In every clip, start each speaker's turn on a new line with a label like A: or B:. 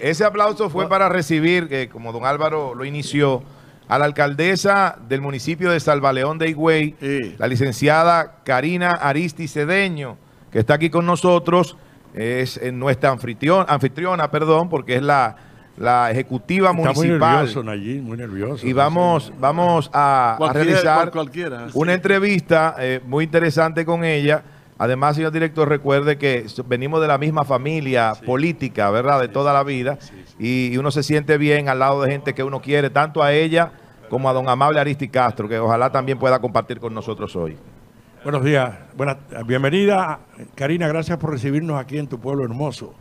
A: ese aplauso fue para recibir, eh, como don Álvaro lo inició, a la alcaldesa del municipio de Salvaleón de Higüey, la licenciada Karina Aristi Cedeño, que está aquí con nosotros, es eh, nuestra anfitriona, anfitriona perdón, porque es la, la ejecutiva está municipal. Muy nervioso,
B: Nayib, muy nervioso.
A: Y vamos, vamos a, realizar una entrevista eh, muy interesante con ella Además, señor director, recuerde que venimos de la misma familia política, ¿verdad? De toda la vida. y, uno se siente bien al lado de gente que uno quiere, tanto a ella como a don Amable Aristi Castro, que ojalá también pueda compartir con nosotros hoy.
B: Buenos días, buenas, bienvenida. Karina, gracias por recibirnos aquí en tu pueblo hermoso.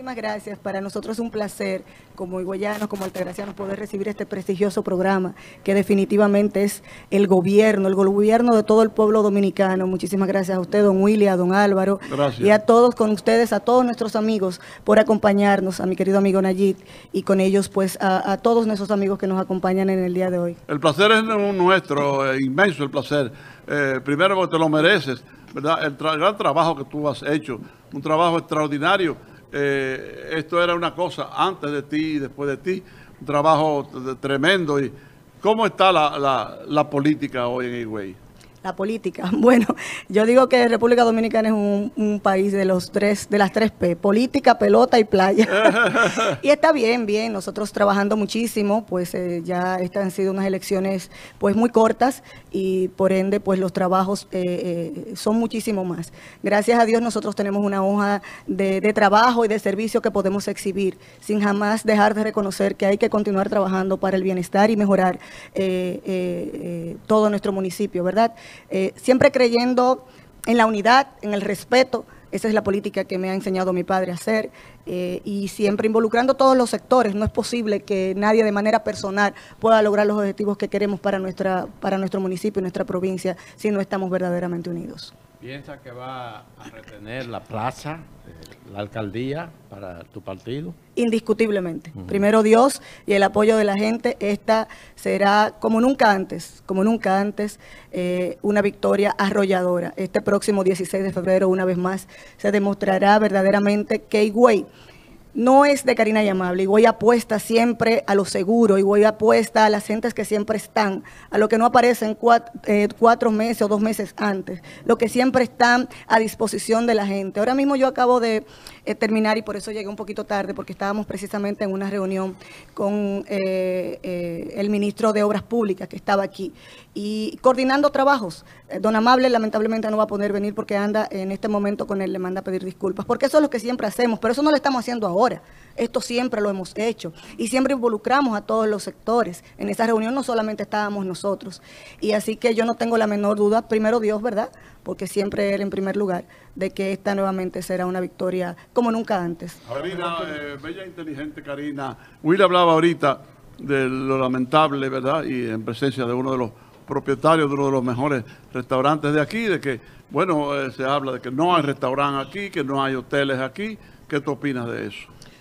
C: Muchísimas gracias. Para nosotros es un placer, como higüeyanos, como altagracianos, poder recibir este prestigioso programa, que definitivamente es el gobierno, el gobierno de todo el pueblo dominicano. Muchísimas gracias a usted, don Willy, a don Álvaro, gracias. y a todos con ustedes, a todos nuestros amigos, por acompañarnos, a mi querido amigo Nayit, y con ellos, pues, a, todos nuestros amigos que nos acompañan en el día de hoy.
D: El placer es nuestro, eh, inmenso el placer. Eh, primero porque te lo mereces, ¿verdad? El gran trabajo que tú has hecho, un trabajo extraordinario eh, esto era una cosa antes de ti y después de ti, un trabajo tremendo. y ¿Cómo está la, la, la política hoy en Higüey?
C: la política. Bueno, yo digo que República Dominicana es un, país de los tres, de las tres P, política, pelota y playa. y está bien, bien, nosotros trabajando muchísimo, pues eh, ya estas han sido unas elecciones pues muy cortas y por ende pues los trabajos eh, eh, son muchísimo más. Gracias a Dios nosotros tenemos una hoja de, de trabajo y de servicio que podemos exhibir sin jamás dejar de reconocer que hay que continuar trabajando para el bienestar y mejorar todo nuestro municipio, ¿verdad? Eh, siempre creyendo en la unidad, en el respeto. Esa es la política que me ha enseñado mi padre a hacer eh, y siempre involucrando todos los sectores. No es posible que nadie de manera personal pueda lograr los objetivos que queremos para, nuestra, para nuestro municipio y nuestra provincia si no estamos verdaderamente unidos.
B: ¿Piensa que va a retener la plaza, eh, la alcaldía para tu partido?
C: Indiscutiblemente. Primero Dios y el apoyo de la gente. Esta será, como nunca antes, como nunca antes, eh, una victoria arrolladora. Este próximo 16 de febrero, una vez más, se demostrará verdaderamente que Higüey no es de Karina y Amable. Y voy apuesta siempre a lo seguro y voy apuesta a las gentes que siempre están, a lo que no aparecen eh, cuatro, meses o dos meses antes, lo que siempre están a disposición de la gente. Ahora mismo yo acabo de eh, terminar y por eso llegué un poquito tarde, porque estábamos precisamente en una reunión con eh, el ministro de Obras Públicas que estaba aquí y coordinando trabajos. Don Amable lamentablemente no va a poder venir porque anda en este momento con él, le manda a pedir disculpas, porque eso es lo que siempre hacemos, pero eso no lo estamos haciendo ahora ahora. Esto siempre lo hemos hecho y siempre involucramos a todos los sectores. En esa reunión no solamente estábamos nosotros. Y así que yo no tengo la menor duda, primero Dios, ¿verdad? Porque siempre Él en primer lugar, de que esta nuevamente será una victoria como nunca antes.
D: Karina, eh, bella, e inteligente Karina. Will hablaba ahorita de lo lamentable, ¿verdad? Y en presencia de uno de los propietarios de uno de los mejores restaurantes de aquí, de que, bueno, eh, se habla de que no hay restaurante aquí, que no hay hoteles aquí, ¿Qué tú opinas de eso?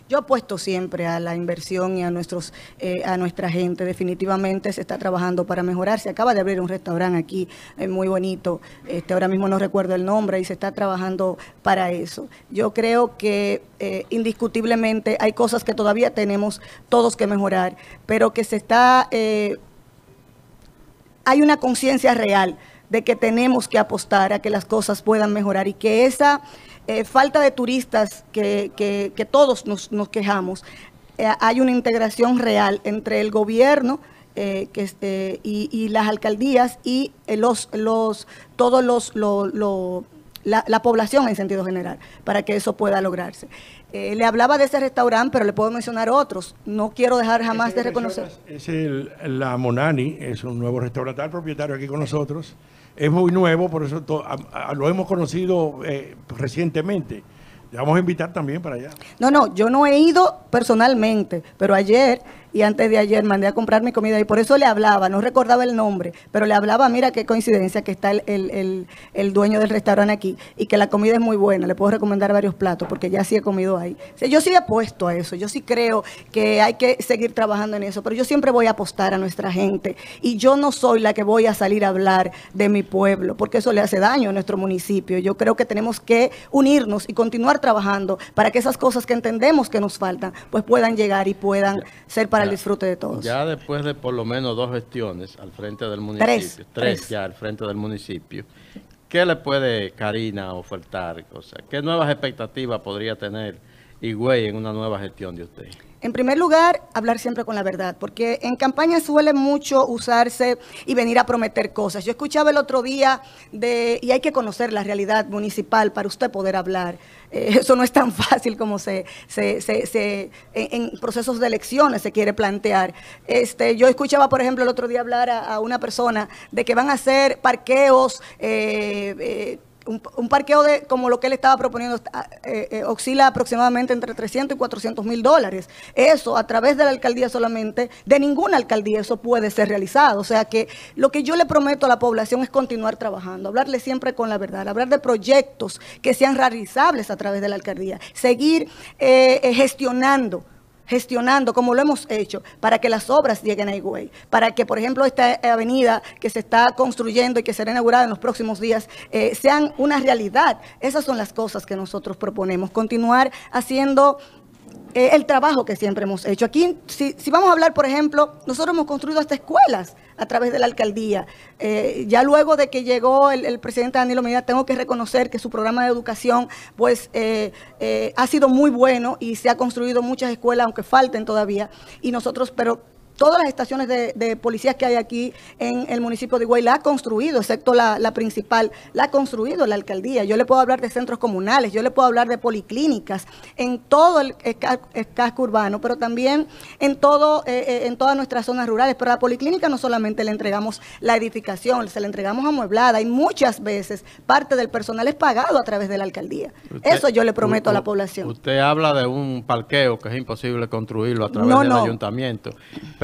C: Yo apuesto siempre a la inversión y a nuestros eh, a nuestra gente. Definitivamente se está trabajando para mejorar. Se acaba de abrir un restaurante aquí eh, muy bonito. Este, ahora mismo no recuerdo el nombre y se está trabajando para eso. Yo creo que eh, indiscutiblemente hay cosas que todavía tenemos todos que mejorar, pero que se está hay una conciencia real de que tenemos que apostar a que las cosas puedan mejorar y que esa eh, falta de turistas que, todos nos, quejamos, eh, hay una integración real entre el gobierno eh, que, y, las alcaldías y los, los, todos los, la, población en sentido general, para que eso pueda lograrse. le hablaba de ese restaurante, pero le puedo mencionar otros. No quiero dejar jamás de reconocer.
B: Es el, la Monani, es un nuevo restaurante propietario aquí con nosotros es muy nuevo, por eso lo hemos conocido eh, recientemente. Le vamos a invitar también para allá.
C: No, no, yo no he ido personalmente, pero ayer y antes de ayer mandé a comprar mi comida y por eso le hablaba, no recordaba el nombre, pero le hablaba, mira qué coincidencia que está el, dueño del restaurante aquí y que la comida es muy buena, le puedo recomendar varios platos porque ya sí he comido ahí. yo sí apuesto a eso, yo sí creo que hay que seguir trabajando en eso, pero yo siempre voy a apostar a nuestra gente y yo no soy la que voy a salir a hablar de mi pueblo porque eso le hace daño a nuestro municipio. Yo creo que tenemos que unirnos y continuar trabajando para que esas cosas que entendemos que nos faltan pues puedan llegar y puedan ser para el disfrute de todos. Ya
B: después de por lo menos dos gestiones al frente del municipio, tres, ya al frente del municipio, ¿qué le puede Karina ofertar? O sea, ¿Qué nuevas expectativas podría tener? y güey en una nueva gestión de usted?
C: En primer lugar, hablar siempre con la verdad, porque en campaña suele mucho usarse y venir a prometer cosas. Yo escuchaba el otro día de, y hay que conocer la realidad municipal para usted poder hablar. Eh, eso no es tan fácil como se, en, procesos de elecciones se quiere plantear. Este, yo escuchaba, por ejemplo, el otro día hablar a, una persona de que van a hacer parqueos. Eh, eh, un, parqueo de como lo que él estaba proponiendo ah, eh, eh, oscila aproximadamente entre 300 y 400 mil dólares. Eso a través de la alcaldía solamente, de ninguna alcaldía eso puede ser realizado. O sea que lo que yo le prometo a la población es continuar trabajando, hablarle siempre con la verdad, hablar de proyectos que sean realizables a través de la alcaldía, seguir eh, gestionando gestionando como lo hemos hecho para que las obras lleguen a Higüey, para que, por ejemplo, esta avenida que se está construyendo y que será inaugurada en los próximos días eh, sean una realidad. Esas son las cosas que nosotros proponemos, continuar haciendo eh, el trabajo que siempre hemos hecho. Aquí, si, si, vamos a hablar, por ejemplo, nosotros hemos construido hasta escuelas a través de la alcaldía. Eh, ya luego de que llegó el, presidente Danilo Medina, tengo que reconocer que su programa de educación pues eh, ha sido muy bueno y se ha construido muchas escuelas, aunque falten todavía. Y nosotros, pero todas las estaciones de, policías que hay aquí en el municipio de Higüey la ha construido, excepto la, principal, la ha construido la alcaldía. Yo le puedo hablar de centros comunales, yo le puedo hablar de policlínicas en todo el, casco urbano, pero también en, todo, eh, eh, en todas nuestras zonas rurales. Pero a la policlínica no solamente le entregamos la edificación, se le entregamos amueblada y muchas veces parte del personal es pagado a través de la alcaldía. Eso yo le prometo a la población.
B: Usted habla de un parqueo que es imposible construirlo a través del ayuntamiento.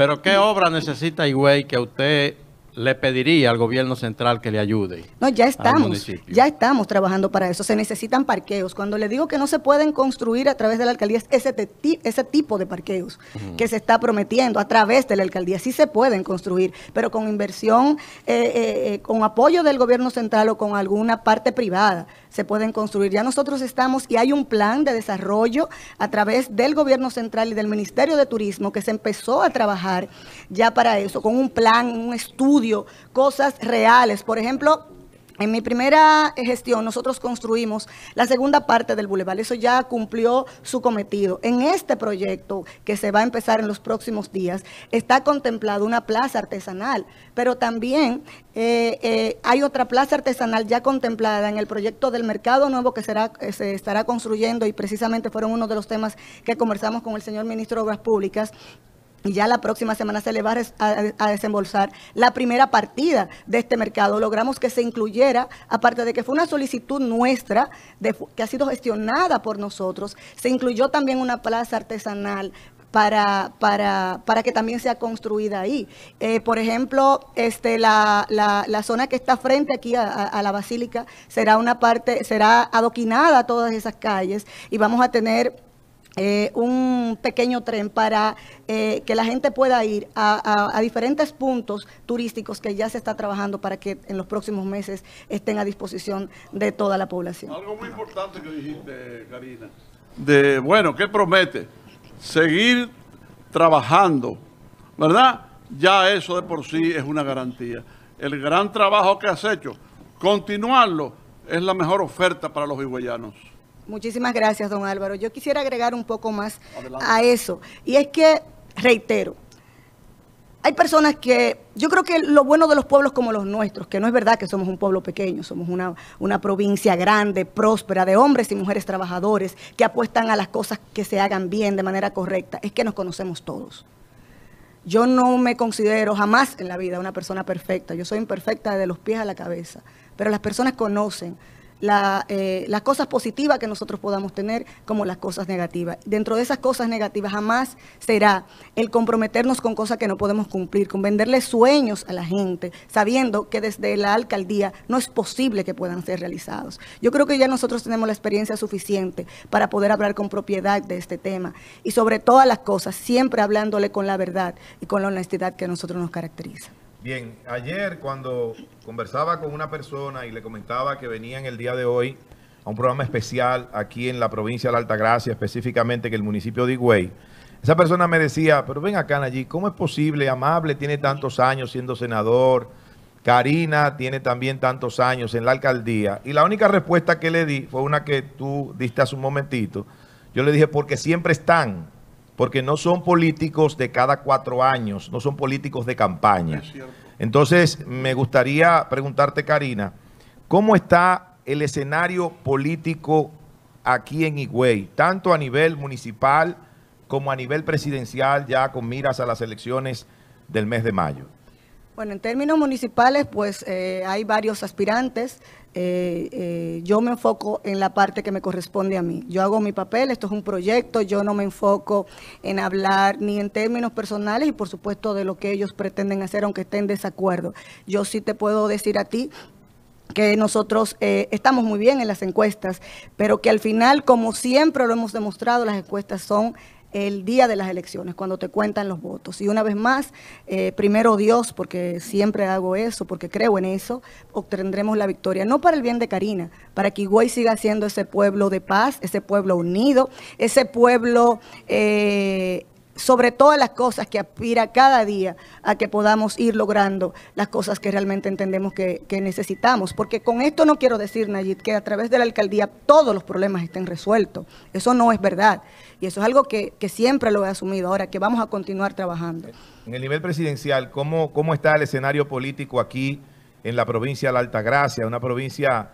B: Pero ¿qué obra necesita Higüey que usted le pediría al gobierno central que le ayude.
C: No, ya estamos, ya estamos trabajando para eso. Se necesitan parqueos. Cuando le digo que no se pueden construir a través de la alcaldía, es ese, ese tipo de parqueos que se está prometiendo a través de la alcaldía. Sí se pueden construir, pero con inversión, eh, eh, eh, con apoyo del gobierno central o con alguna parte privada se pueden construir. Ya nosotros estamos y hay un plan de desarrollo a través del gobierno central y del Ministerio de Turismo que se empezó a trabajar ya para eso, con un plan, un estudio cosas reales. Por ejemplo, en mi primera gestión nosotros construimos la segunda parte del bulevar. Eso ya cumplió su cometido. En este proyecto que se va a empezar en los próximos días está contemplada una plaza artesanal, pero también eh, eh, hay otra plaza artesanal ya contemplada en el proyecto del mercado nuevo que será, eh, se estará construyendo y precisamente fueron uno de los temas que conversamos con el señor ministro de Obras Públicas y ya la próxima semana se le va a, desembolsar la primera partida de este mercado. Logramos que se incluyera, aparte de que fue una solicitud nuestra, que ha sido gestionada por nosotros, se incluyó también una plaza artesanal para, para, que también sea construida ahí. Eh, por ejemplo, este, la, zona que está frente aquí a, la basílica será una parte, será adoquinada todas esas calles y vamos a tener eh, un pequeño tren para eh, que la gente pueda ir a, diferentes puntos turísticos que ya se está trabajando para que en los próximos meses estén a disposición de toda la población.
D: Algo muy importante que dijiste, Karina, de, bueno, ¿qué promete? Seguir trabajando, ¿verdad? Ya eso de por sí es una garantía. El gran trabajo que has hecho, continuarlo, es la mejor oferta para los higüeyanos.
C: Muchísimas gracias, don Álvaro. Yo quisiera agregar un poco más a eso. Y es que, reitero, hay personas que, yo creo que lo bueno de los pueblos como los nuestros, que no es verdad que somos un pueblo pequeño, somos una, una provincia grande, próspera, de hombres y mujeres trabajadores que apuestan a las cosas que se hagan bien de manera correcta, es que nos conocemos todos. Yo no me considero jamás en la vida una persona perfecta, yo soy imperfecta de los pies a la cabeza, pero las personas conocen la, eh, las cosas positivas que nosotros podamos tener como las cosas negativas. Dentro de esas cosas negativas jamás será el comprometernos con cosas que no podemos cumplir, con venderle sueños a la gente, sabiendo que desde la alcaldía no es posible que puedan ser realizados. Yo creo que ya nosotros tenemos la experiencia suficiente para poder hablar con propiedad de este tema y sobre todas las cosas, siempre hablándole con la verdad y con la honestidad que a nosotros nos caracteriza.
A: Bien, ayer cuando conversaba con una persona y le comentaba que venía en el día de hoy a un programa especial aquí en la provincia de la Altagracia, específicamente que el municipio de Higüey, esa persona me decía, pero ven acá, allí, ¿cómo es posible? Amable tiene tantos años siendo senador, Karina tiene también tantos años en la alcaldía. Y la única respuesta que le di fue una que tú diste hace un momentito. Yo le dije, porque siempre están porque no son políticos de cada cuatro años, no son políticos de campaña. Entonces, me gustaría preguntarte, Karina, ¿cómo está el escenario político aquí en Higüey, tanto a nivel municipal como a nivel presidencial, ya con miras a las elecciones del mes de mayo?
C: Bueno, en términos municipales, pues eh, hay varios aspirantes. Eh, eh, yo me enfoco en la parte que me corresponde a mí. Yo hago mi papel, esto es un proyecto, yo no me enfoco en hablar ni en términos personales y por supuesto de lo que ellos pretenden hacer, aunque estén en desacuerdo. Yo sí te puedo decir a ti que nosotros estamos muy bien en las encuestas, pero que al final, como siempre lo hemos demostrado, las encuestas son el día de las elecciones, cuando te cuentan los votos. Y una vez más, eh, primero Dios, porque siempre hago eso, porque creo en eso, obtendremos la victoria. No para el bien de Karina, para que Higüey siga siendo ese pueblo de paz, ese pueblo unido, ese pueblo... Eh, sobre todas las cosas que aspira cada día a que podamos ir logrando las cosas que realmente entendemos que, necesitamos. Porque con esto no quiero decir, Nayit, que a través de la alcaldía todos los problemas estén resueltos. Eso no es verdad. Y eso es algo que, siempre lo he asumido. Ahora, que vamos a continuar trabajando.
A: En el nivel presidencial, ¿cómo, cómo está el escenario político aquí en la provincia de la Altagracia? Una provincia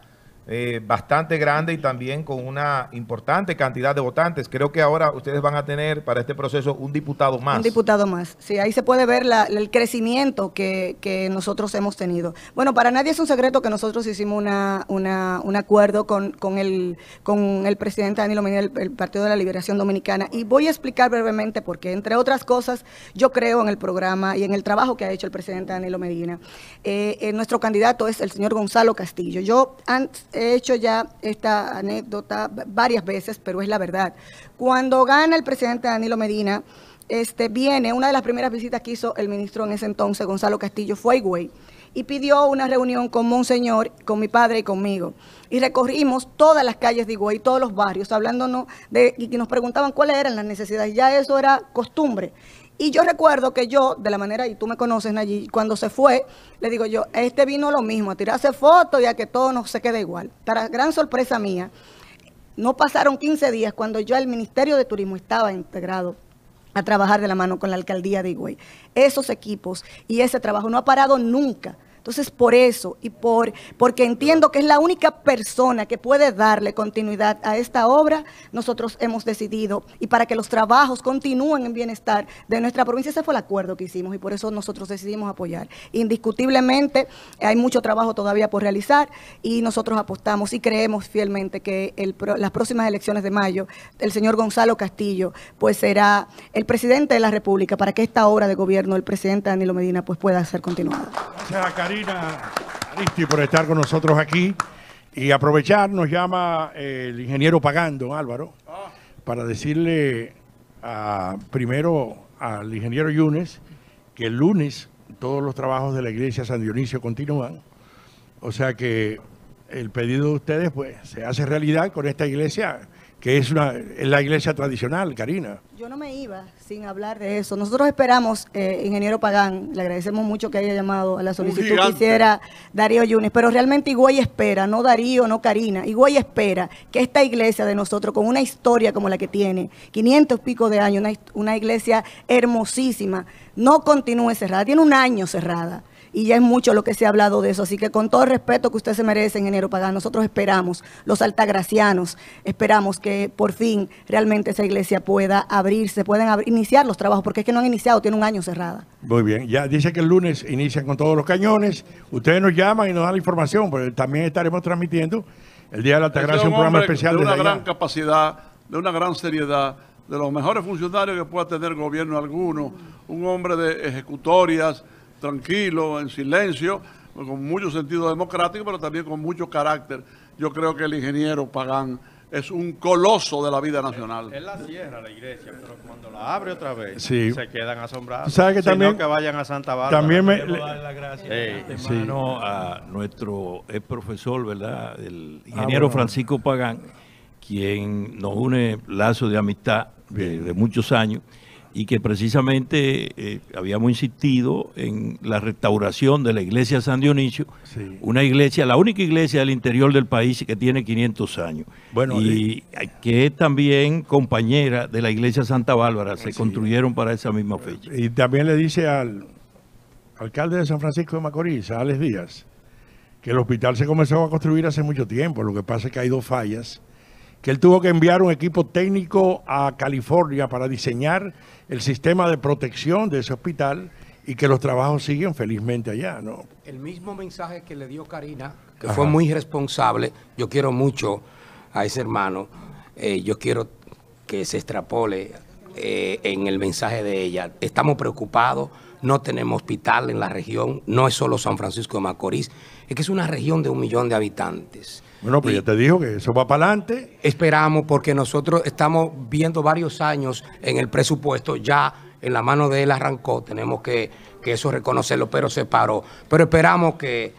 A: eh, bastante grande y también con una importante cantidad de votantes. Creo que ahora ustedes van a tener para este proceso un diputado más. Un
C: diputado más. Sí, ahí se puede ver el crecimiento que, nosotros hemos tenido. Bueno, para nadie es un secreto que nosotros hicimos una, un acuerdo con, con, el, con el presidente Danilo Medina del Partido de la Liberación Dominicana y voy a explicar brevemente porque, entre otras cosas, yo creo en el programa y en el trabajo que ha hecho el presidente Danilo Medina. Eh, eh, nuestro candidato es el señor Gonzalo Castillo. Yo antes he hecho ya esta anécdota varias veces, pero es la verdad. Cuando gana el presidente Danilo Medina, este, viene, una de las primeras visitas que hizo el ministro en ese entonces, Gonzalo Castillo, fue a Higüey y pidió una reunión con Monseñor, con mi padre y conmigo. Y recorrimos todas las calles de Higüey, todos los barrios, hablándonos de, y nos preguntaban cuáles eran las necesidades. Ya eso era costumbre. Y yo recuerdo que yo, de la manera, y tú me conoces, allí cuando se fue, le digo yo, este vino lo mismo, a tirarse fotos y a que todo no se quede igual. Para gran sorpresa mía, no pasaron 15 días cuando yo al Ministerio de Turismo estaba integrado a trabajar de la mano con la alcaldía de Higüey. Esos equipos y ese trabajo no ha parado nunca. Entonces, por eso y por porque entiendo que es la única persona que puede darle continuidad a esta obra, nosotros hemos decidido y para que los trabajos continúen en bienestar de nuestra provincia, ese fue el acuerdo que hicimos y por eso nosotros decidimos apoyar. Indiscutiblemente hay mucho trabajo todavía por realizar y nosotros apostamos y creemos fielmente que las próximas elecciones de mayo el señor Gonzalo Castillo pues será el presidente de la República para que esta obra de gobierno del presidente Danilo Medina pues pueda ser continuada.
B: Marina Aristi por estar con nosotros aquí. Y aprovechar, nos llama eh, el ingeniero Pagando, Álvaro, para decirle primero al ingeniero Yunes que el lunes todos los trabajos de la iglesia San Dionisio continúan. O sea que el pedido de ustedes pues, se hace realidad con esta iglesia que es, una, la iglesia tradicional, Karina.
C: Yo no me iba sin hablar de eso. Nosotros esperamos, eh, ingeniero Pagán, le agradecemos mucho que haya llamado a la solicitud que hiciera Darío Yunes, pero realmente Igüey espera, no Darío, no Karina, Igüey espera que esta iglesia de nosotros, con una historia como la que tiene, 500 pico de años, una iglesia hermosísima, no continúe cerrada, tiene un año cerrada y ya es mucho lo que se ha hablado de eso. Así que con todo el respeto que usted se merece, enero pagar. nosotros esperamos, los altagracianos, esperamos que por fin realmente esa iglesia pueda abrirse, puedan iniciar los trabajos, porque es que no han iniciado, tiene un año cerrada.
B: Muy bien, ya dice que el lunes inician con todos los cañones, ustedes nos llaman y nos dan la información, porque también estaremos transmitiendo el Día de la Altagracia, un, programa especial. De una gran
D: capacidad, de una gran seriedad, de los mejores funcionarios que pueda tener gobierno alguno, un hombre de ejecutorias, tranquilo, en silencio, con mucho sentido democrático, pero también con mucho carácter. Yo creo que el ingeniero Pagán es un coloso de la vida nacional.
B: Él la cierra la iglesia, pero cuando la abre otra vez, se quedan asombrados. ¿Sabe que también que vayan a Santa Bárbara. También me le... la hermano, a nuestro ex profesor, ¿verdad? El ah, ingeniero Francisco Pagán, quien nos une lazos de amistad de muchos años y que precisamente eh, habíamos insistido en la restauración de la iglesia San Dionisio, una iglesia, la única iglesia del interior del país que tiene 500 años. y eh, que es también compañera de la iglesia Santa Bárbara, se construyeron para esa misma fecha. Y también le dice al alcalde de San Francisco de Macorís, Alex Díaz, que el hospital se comenzó a construir hace mucho tiempo, lo que pasa es que hay dos fallas que él tuvo que enviar un equipo técnico a California para diseñar el sistema de protección de ese hospital y que los trabajos siguen felizmente allá, ¿no? El mismo mensaje que le dio Karina, que fue muy responsable, yo quiero mucho a ese hermano, eh, yo quiero que se extrapole eh, en el mensaje de ella. Estamos preocupados, no tenemos hospital en la región, no es solo San Francisco de Macorís, es que es una región de un millón de habitantes. Bueno, pues ya te dijo que eso va para adelante. Esperamos porque nosotros estamos viendo varios años en el presupuesto, ya en la mano de él arrancó, tenemos que que eso reconocerlo, pero se paró. Pero esperamos que,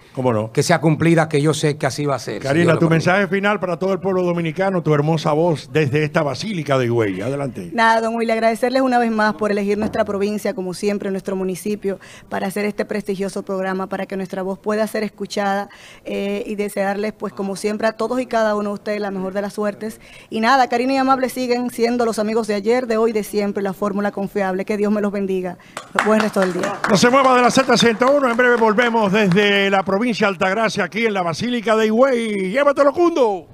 B: que sea cumplida, que yo sé que así va a ser. Karina, tu mensaje final para todo el pueblo dominicano, tu hermosa voz desde esta Basílica de Higüey. Adelante.
C: Nada, don Willy, agradecerles una vez más por elegir nuestra provincia, como siempre, nuestro municipio, para hacer este prestigioso programa, para que nuestra voz pueda ser escuchada eh, y desearles, pues como siempre, a todos y cada uno de ustedes la mejor de las suertes. Y nada, Karina y Amable siguen siendo los amigos de ayer, de hoy, de siempre, la fórmula confiable. Que Dios me los bendiga. Buen resto del día.
B: No se mueva de la Z101, en breve volvemos desde la provincia de Altagracia, aquí en la Basílica de Higüey. ¡Llévatelo, Cundo!